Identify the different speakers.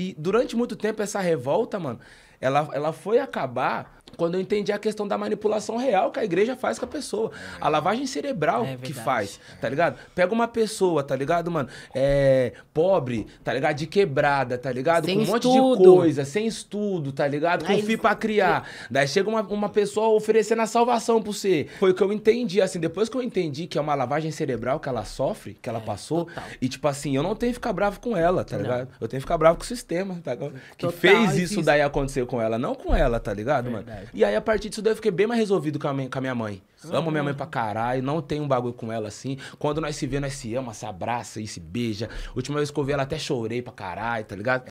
Speaker 1: E durante muito tempo essa revolta, mano, ela, ela foi acabar quando eu entendi a questão da manipulação real que a igreja faz com a pessoa. A é. lavagem cerebral é que faz, é. tá ligado? Pega uma pessoa, tá ligado, mano? É, pobre, tá ligado? De quebrada, tá ligado? Sem com um monte de coisa, sem estudo, tá ligado? Com fio pra criar. Daí chega uma, uma pessoa oferecendo a salvação pra você. Foi o que eu entendi, assim, depois que eu entendi que é uma lavagem cerebral que ela sofre, que ela é, passou, total. e tipo assim, eu não tenho que ficar bravo com ela, tá não. ligado? Eu tenho que ficar bravo com o sistema, tá ligado? Que total, fez é isso daí acontecer com ela, não com ela, tá ligado, Verdade. mano? E aí, a partir disso daí, eu fiquei bem mais resolvido com a minha, com a minha mãe. Sim. Amo minha mãe pra caralho, não tenho um bagulho com ela assim. Quando
Speaker 2: nós se vê, nós se ama, se abraça e se beija. Última vez que eu vi ela, até chorei pra caralho, tá ligado?